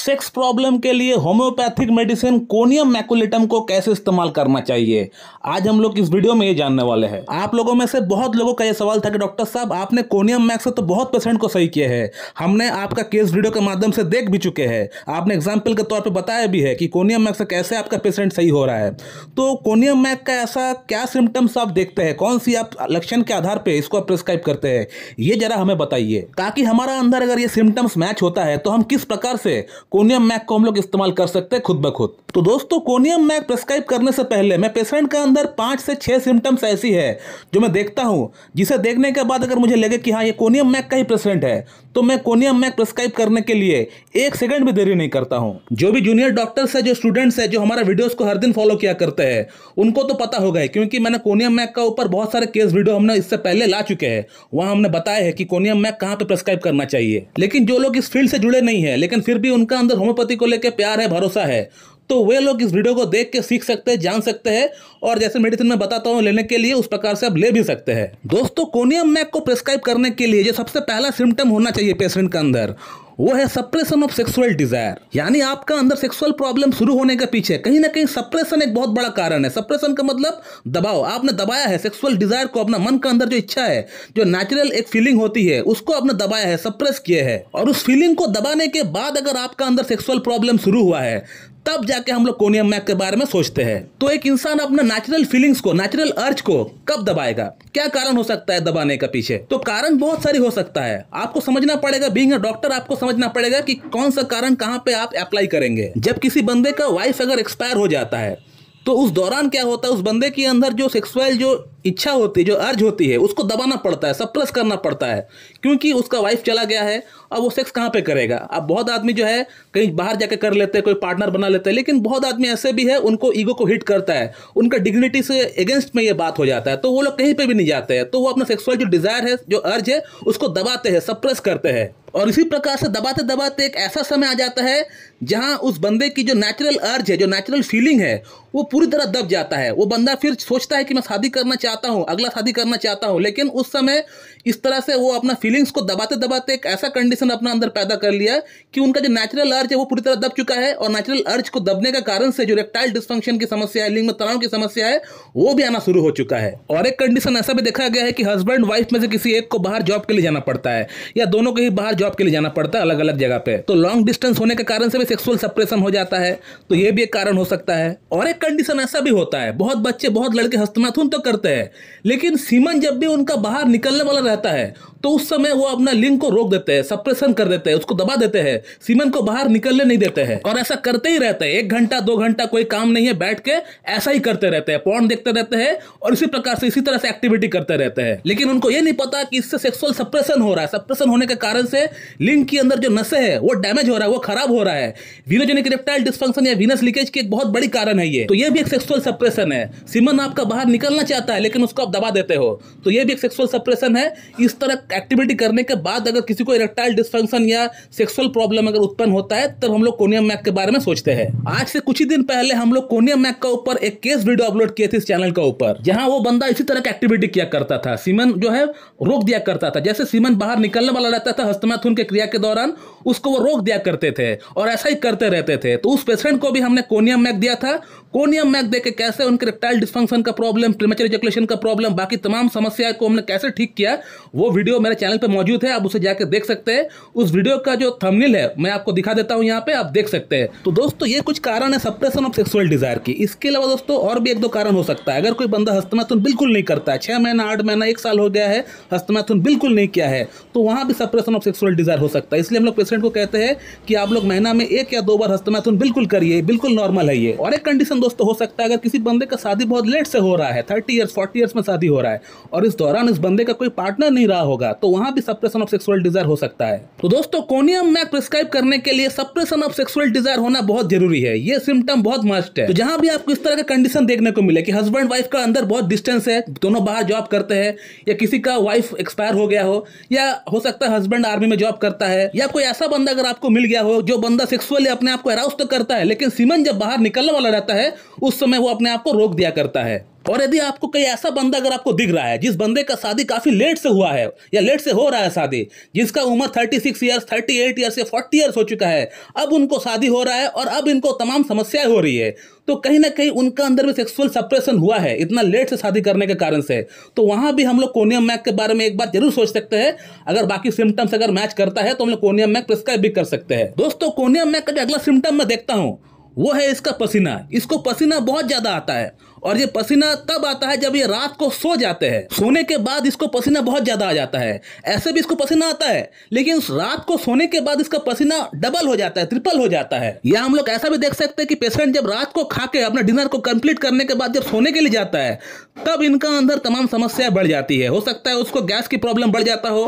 sex problem के लिए homeopathic medicine conium maculatum को कैसे इस्तेमाल करना चाहिए आज हम लोग इस वीडियो में ये जानने वाले हैं आप लोगों में से बहुत लोगों का ये सवाल था कि डॉक्टर साहब आपने कोनियम मैक से तो बहुत पेशेंट को सही किया है हमने आपका केस वीडियो के माध्यम से देख भी चुके हैं आपने एग्जाम्पल के तौर पर बताया भी है कि कोनियम मैक से कैसे आपका पेशेंट सही हो रहा है तो कोनियम मैक का ऐसा क्या सिम्टम्स आप देखते हैं कौन सी आप लक्षण के आधार पर इसको प्रिस्क्राइब करते हैं ये जरा हमें बताइए ताकि हमारा अंदर अगर ये सिम्टम्स मैच होता है तो हम किस प्रकार से कोनियम मैक को हम लोग इस्तेमाल कर सकते हैं खुद ब खुद तो दोस्तों कोनियम मैक प्रेस्क्राइब करने से पहले मैं पेशेंट के अंदर पाँच से छः सिम्टम्स ऐसी है जो मैं देखता हूँ जिसे देखने के बाद अगर मुझे लगे कि हाँ ये कोनियम मैक का ही पेशेंट है तो मैं कोनियम मैक प्रेस्क्राइब करने के लिए एक सेकेंड भी देरी नहीं करता हूँ जो भी जूनियर डॉक्टर्स है जो स्टूडेंट्स है जो हमारा वीडियोज़ को हर दिन फॉलो किया करते हैं उनको तो पता होगा क्योंकि मैंने कोनियम मैक का ऊपर बहुत सारे केस वीडियो हमने इससे पहले ला चुके हैं वहाँ हमने बताया है कि कोनियम मैक कहाँ पर प्रेस्क्राइब करना चाहिए लेकिन जो लोग इस फील्ड से जुड़े नहीं है लेकिन फिर भी उनका अंदर होम्योपैथी को लेकर प्यार है भरोसा है तो वे लोग इस वीडियो को देख के सीख सकते हैं जान सकते हैं और जैसे मेडिसिन में बताता हूँ लेने के लिए उस प्रकार से आप ले भी सकते हैं दोस्तों कोनियम मैक को प्रिस्क्राइब करने के लिए जो सबसे पहला सिम्टम होना चाहिए पेशेंट के अंदर वो है सप्रेशन ऑफ सेक्सुअल डिजायर यानी आपका अंदर सेक्सुअल प्रॉब्लम शुरू होने के पीछे कहीं ना कहीं सप्रेशन एक बहुत बड़ा कारण है सप्रेशन का मतलब दबाव आपने दबाया है सेक्सुअल डिजायर को अपना मन का अंदर जो इच्छा है जो नेचुरल एक फीलिंग होती है उसको आपने दबाया है सप्रेस किया है और उस फीलिंग को दबाने के बाद अगर आपका अंदर सेक्सुअल प्रॉब्लम शुरू हुआ है तब जाके हम लोग कोनियम मैक के बारे में सोचते हैं तो एक इंसान अपना नेचुरल फीलिंग्स को नेचुरल अर्ज को कब दबाएगा क्या कारण हो सकता है दबाने का पीछे तो कारण बहुत सारी हो सकता है आपको समझना पड़ेगा बींग डॉक्टर आपको समझना पड़ेगा कि कौन सा कारण कहाँ पे आप अप्लाई करेंगे जब किसी बंदे का वाइफ अगर एक्सपायर हो जाता है तो उस दौरान क्या होता है उस बंदे के अंदर जो सेक्सुअल जो इच्छा होती है जो अर्ज होती है उसको दबाना पड़ता है सप्रेस करना पड़ता है क्योंकि उसका वाइफ चला गया है अब वो सेक्स कहाँ पे करेगा अब बहुत आदमी जो है कहीं बाहर जाके कर लेते हैं कोई पार्टनर बना लेते हैं लेकिन बहुत आदमी ऐसे भी है उनको ईगो को हिट करता है उनका डिग्निटी से अगेंस्ट में ये बात हो जाता है तो वो लोग कहीं पर भी नहीं जाते हैं तो वो अपना सेक्सुअल जो डिज़ायर है जो अर्ज है उसको दबाते हैं सप्रेस करते हैं और इसी प्रकार से दबाते दबाते एक ऐसा समय आ जाता है जहाँ उस बंदे की जो नेचुरल अर्ज है जो नेचुरल फीलिंग है वो पूरी तरह दब जाता है वो बंदा फिर सोचता है कि मैं शादी करना चाहता हूँ अगला शादी करना चाहता हूँ लेकिन उस समय इस तरह से वो अपना फीलिंग्स को दबाते दबाते एक ऐसा कंडीशन अपना अंदर पैदा कर लिया कि उनका जो नेचुरल अर्ज है वो पूरी तरह दब चुका है और नेचुरल अर्ज को दबने का कारण से जो रेक्टाइल डिस्फंक्शन की समस्या है लिंग में तनाव की समस्या है वो भी आना शुरू हो चुका है और एक कंडीशन ऐसा भी देखा गया है कि हस्बैंड वाइफ में से किसी एक को बाहर जॉब के लिए जाना पड़ता है या दोनों को ही बाहर जॉब के लिए जाना पड़ता है अलग अलग जगह पे तो लॉन्ग डिस्टेंस होने के कारण से भी सेक्सुअल सप्रेशन हो जाता है तो ये भी एक कारण हो सकता है और एक कंडीशन ऐसा भी होता है बहुत बच्चे बहुत लड़के हस्तनाथुन तो करते हैं लेकिन सीमन जब भी उनका बाहर निकलने वाला रहता है तो उस समय वो अपना लिंग को रोक देते हैं सप्रेशन कर देते हैं उसको दबा देते हैं सीमन को बाहर निकलने नहीं देते हैं और ऐसा करते ही रहते हैं एक घंटा दो घंटा कोई काम नहीं है बैठ के ऐसा ही करते रहते हैं पॉन देखते रहते हैं और इसी प्रकार से इसी तरह से एक्टिविटी करते रहते हैं लेकिन उनको ये नहीं पता कि इससे सेक्सुअल सप्रेशन हो रहा है सप्रेशन होने के कारण से लिंग के अंदर जो नशे है वो डैमेज हो रहा है वो खराब हो रहा है वीनोजेनिक रेप्टाइल डिस्फंक्शन या वीनस लीकेज की एक बहुत बड़ी कारण है ये तो ये भी एक सेक्सुअल सप्रेशन है सिमन आपका बाहर निकलना चाहता है लेकिन उसको आप दबा देते हो तो ये भी एक सेक्सुअल सप्रेशन है इस तरह एक्टिविटी करने के बाद अगर किसी को इरेक्टाइल डिस्फंक्शन या सेक्सुअल प्रॉब्लम अगर उत्पन्न होता है तब हम लोग कोनियम मैक के बारे में सोचते हैं आज से कुछ ही दिन पहले हम लोग कोनियम मैक के ऊपर एक केस वीडियो अपलोड किए थे इस चैनल के ऊपर जहाँ वो बंदा इसी तरह की एक्टिविटी किया करता था सीमन जो है रोक दिया करता था जैसे सीमन बाहर निकलने वाला रहता था हस्तमैथुन के क्रिया के दौरान उसको वो रोक दिया करते थे और ऐसा ही करते रहते थे तो उस पेशेंट को भी हमने कोनियम मैक दिया था कोनियम मैक देके कैसे उनके रेक्टाइल डिस्फंक्शन का प्रॉब्लम प्रीमेचर एजुकेशन का प्रॉब्लम बाकी तमाम समस्या को हमने कैसे ठीक किया वो वीडियो मेरे चैनल पर मौजूद है आप उसे जाकर देख सकते हैं उस वीडियो का जो थमनिल है मैं आपको दिखा देता हूँ यहाँ पे आप देख सकते हैं तो दोस्तों ये कुछ कारण है सप्रेशन ऑफ सेक्सुअल डिजायर की इसके अलावा दोस्तों और भी एक दो कारण हो सकता है अगर कोई बंदा हस्तमैथुन बिल्कुल नहीं करता है छह महीना आठ महीना एक साल हो गया है हस्तमैथुन बिल्कुल नहीं किया है तो वहाँ भी सप्रेशन ऑफ सेक्सुअल डिजायर हो सकता है इसलिए हम लोग पेशेंट को कहते हैं कि आप लोग महीना में एक या दो बार हस्तमैथुन बिल्कुल करिए बिल्कुल नॉर्मल है ये और एक कंडीशन दोस्त हो सकता है अगर किसी बंदे का शादी बहुत लेट से हो रहा है थर्टी ईयर्स फोर्टी ईयर्स में शादी हो रहा है और इस दौरान इस बंदे का कोई पार्टनर नहीं रहा होगा तो वहां भी सप्रेशन ऑफ सेक्सुअल डिजायर हो सकता है तो दोस्तों कोनियम मैक प्रिस्क्राइब करने के लिए सप्रेशन ऑफ सेक्सुअल डिजायर होना बहुत जरूरी है ये सिम्टम बहुत मस्ट है तो जहां भी आपको इस तरह का कंडीशन देखने को मिले कि हस्बैंड वाइफ का अंदर बहुत डिस्टेंस है दोनों बाहर जॉब करते हैं या किसी का वाइफ एक्सपायर हो गया हो या हो सकता है हस्बैंड आर्मी में जॉब करता है या कोई ऐसा बंदा अगर आपको मिल गया हो जो बंदा सेक्सुअली अपने आप को अराउस तो करता है लेकिन सीमन जब बाहर निकलने वाला रहता है उस समय वो अपने आप को रोक दिया करता है और यदि आपको कई ऐसा बंदा अगर आपको दिख रहा है जिस बंदे का शादी काफ़ी लेट से हुआ है या लेट से हो रहा है शादी जिसका उम्र 36 six years thirty eight years या फोर्टी ईयर्स हो चुका है अब उनको शादी हो रहा है और अब इनको तमाम समस्याएं हो रही है तो कहीं ना कहीं उनका अंदर भी सेक्सुअल सप्रेशन हुआ है इतना लेट से शादी करने के कारण से तो वहाँ भी हम लोग कोनियम मैक के बारे में एक बार जरूर सोच सकते हैं अगर बाकी सिम्टम्स अगर मैच करता है तो हम लोग कोनियम मैक प्रिस्क्राइब भी कर सकते हैं दोस्तों कोनियम मैक का अगला सिम्टम मैं देखता हूँ वो है इसका पसीना इसको पसीना बहुत ज्यादा आता है और ये पसीना तब आता है जब ये रात को सो जाते हैं सोने के बाद इसको पसीना बहुत ज्यादा आ जाता है ऐसे भी इसको पसीना आता है लेकिन रात को सोने के बाद इसका पसीना डबल हो जाता है ट्रिपल हो जाता है या हम लोग ऐसा भी देख सकते हैं कि पेशेंट जब रात को खा के अपना डिनर को कंप्लीट करने के बाद जब सोने के लिए जाता है तब इनका अंदर तमाम समस्याएं बढ़ जाती है हो सकता है उसको गैस की प्रॉब्लम बढ़ जाता हो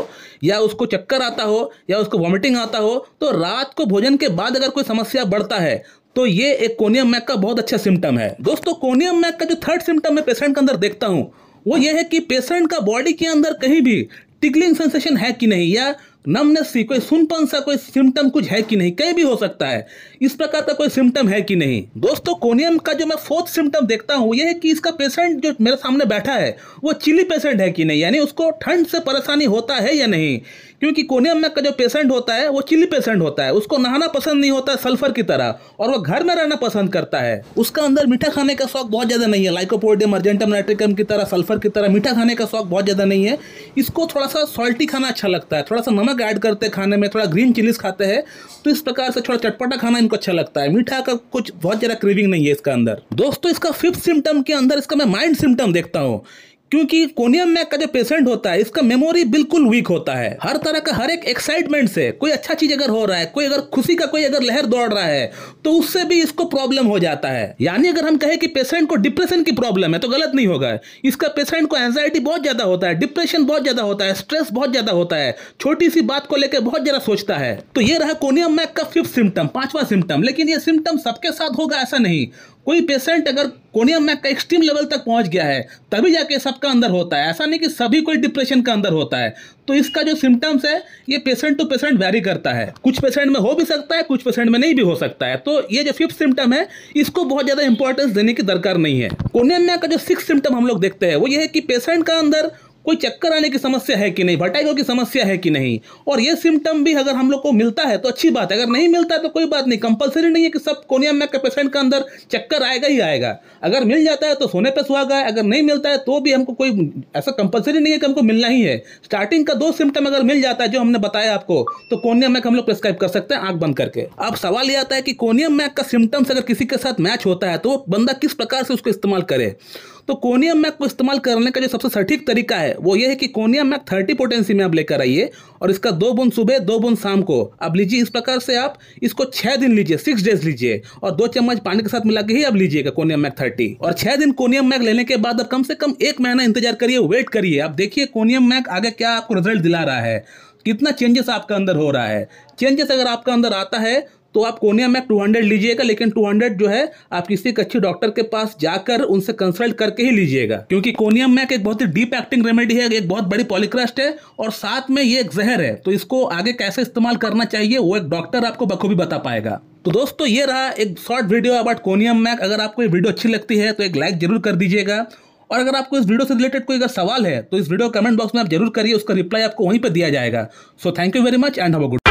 या उसको चक्कर आता हो या उसको वॉमिटिंग आता हो तो रात को भोजन के बाद अगर कोई समस्या बढ़ता है तो ये एक कोनियम मैक का बहुत अच्छा सिम्टम है दोस्तों कोनियम मैक का जो थर्ड सिम्टम मैं पेशेंट के अंदर देखता हूँ वो ये है कि पेशेंट का बॉडी के अंदर कहीं भी टिकलिंग सेंसेशन है कि नहीं या नमनेस सी कोई सुनपन सा कोई सिम्टम कुछ है कि नहीं कहीं भी हो सकता है इस प्रकार का कोई सिम्टम है कि नहीं दोस्तों कोनियम का जो मैं फोर्थ सिम्टम देखता हूँ ये है कि इसका पेशेंट जो मेरे सामने बैठा है वो चिली पेशेंट है कि नहीं यानी उसको ठंड से परेशानी होता है या नहीं क्योंकि कोनियम मैक का जो पेशेंट होता है वो चिली पेशेंट होता है उसको नहाना पसंद नहीं होता है सल्फर की तरह और वो घर में रहना पसंद करता है उसका अंदर मीठा खाने का शौक बहुत ज़्यादा नहीं है लाइकोपोडियम अर्जेंटम नाइट्रिकम की तरह सल्फर की तरह मीठा खाने का शौक बहुत ज़्यादा नहीं है इसको थोड़ा सा सॉल्टी खाना अच्छा लगता है थोड़ा सा नमक ऐड करते हैं खाने में थोड़ा ग्रीन चिलीज खाते हैं तो इस प्रकार से थोड़ा चटपटा खाना इनको अच्छा लगता है मीठा का कुछ बहुत ज़्यादा क्रेविंग नहीं है इसका अंदर दोस्तों इसका फिफ्थ सिम्टम के अंदर इसका मैं माइंड सिम्टम देखता हूँ क्योंकि कोनियम मैक का जो पेशेंट होता है इसका मेमोरी बिल्कुल वीक होता है हर तरह का हर एक एक्साइटमेंट से कोई अच्छा चीज अगर हो रहा है कोई अगर खुशी का कोई अगर लहर दौड़ रहा है तो उससे भी इसको प्रॉब्लम हो जाता है यानी अगर हम कहें कि पेशेंट को डिप्रेशन की प्रॉब्लम है तो गलत नहीं होगा इसका पेशेंट को एंजाइटी बहुत ज्यादा होता है डिप्रेशन बहुत ज्यादा होता है स्ट्रेस बहुत ज्यादा होता है छोटी सी बात को लेकर बहुत ज्यादा सोचता है तो ये रहा कोनियम मैक का फिफ्थ सिम्टम पांचवा सिम्टम लेकिन ये सिम्टम सबके साथ होगा ऐसा नहीं कोई पेशेंट अगर कोनियम मैक का एक्सट्रीम लेवल तक पहुंच गया है तभी जाके सबका अंदर होता है ऐसा नहीं कि सभी कोई डिप्रेशन का अंदर होता है तो इसका जो सिम्टम्स है ये पेशेंट टू पेशेंट वेरी करता है कुछ पेशेंट में हो भी सकता है कुछ पेशेंट में नहीं भी हो सकता है तो ये जो फिफ्थ सिम्टम है इसको बहुत ज़्यादा इंपॉर्टेंस देने की दरकार नहीं है कोनियम मैक का जो सिक्स सिम्टम हम लोग देखते हैं वो ये है कि पेशेंट का अंदर कोई चक्कर आने की समस्या है कि नहीं भटाइगो की समस्या है कि नहीं और ये सिम्टम भी अगर हम लोग को मिलता है तो अच्छी बात है अगर नहीं मिलता है तो कोई बात नहीं कंपलसरी नहीं है कि सब कोनिया में पेशेंट के अंदर चक्कर आएगा ही आएगा अगर मिल जाता है तो सोने पर सुहागा है अगर नहीं मिलता है तो भी हमको कोई ऐसा कंपलसरी नहीं है कि हमको मिलना ही है स्टार्टिंग का दो सिम्टम अगर मिल जाता है जो हमने बताया आपको तो कोनियम मैक हम लोग प्रिस्क्राइब कर सकते हैं आंख बंद करके अब सवाल ये आता है कि कोनियम मैक का सिम्टम्स अगर किसी के साथ मैच होता है तो बंदा किस प्रकार से उसको इस्तेमाल करे तो कोनियम मैक को इस्तेमाल करने का जो सबसे सटीक तरीका है वो ये है कि कोनियम मैक थर्टी पोटेंसी में आप लेकर आइए और इसका दो बूंद सुबह दो बूंद शाम को अब लीजिए इस प्रकार से आप इसको छह दिन लीजिए सिक्स डेज लीजिए और दो चम्मच पानी के साथ मिला के ही आप लीजिएगा कोनियम मैक थर्टी और छह दिन कोनियम मैक लेने के बाद अब कम से कम एक महीना इंतजार करिए वेट करिए आप देखिए कोनियम मैक आगे क्या आपको रिजल्ट दिला रहा है कितना चेंजेस आपका अंदर हो रहा है चेंजेस अगर आपका अंदर आता है तो आप कोनियम मैक टू हंड्रेड लीजिएगा लेकिन टू हंड्रेड जो है आप किसी एक अच्छे डॉक्टर के पास जाकर उनसे कंसल्ट करके ही लीजिएगा क्योंकि कोनियम मैक एक बहुत ही डीप एक्टिंग रेमेडी है एक बहुत बड़ी पॉलिक्रास्ट है और साथ में ये एक जहर है तो इसको आगे कैसे इस्तेमाल करना चाहिए वो एक डॉक्टर आपको बखूबी बता पाएगा तो दोस्तों ये रहा एक short video about Conium mac अगर आपको ये वीडियो अच्छी लगती है तो एक लाइक जरूर कर दीजिएगा और अगर आपको इस वीडियो से रिलेटेड कोई अगर सवाल है तो इस वीडियो कमेंट बॉक्स में आप जरूर करिए उसका रिप्लाई आपको वहीं पर दिया जाएगा so thank you very much and have a good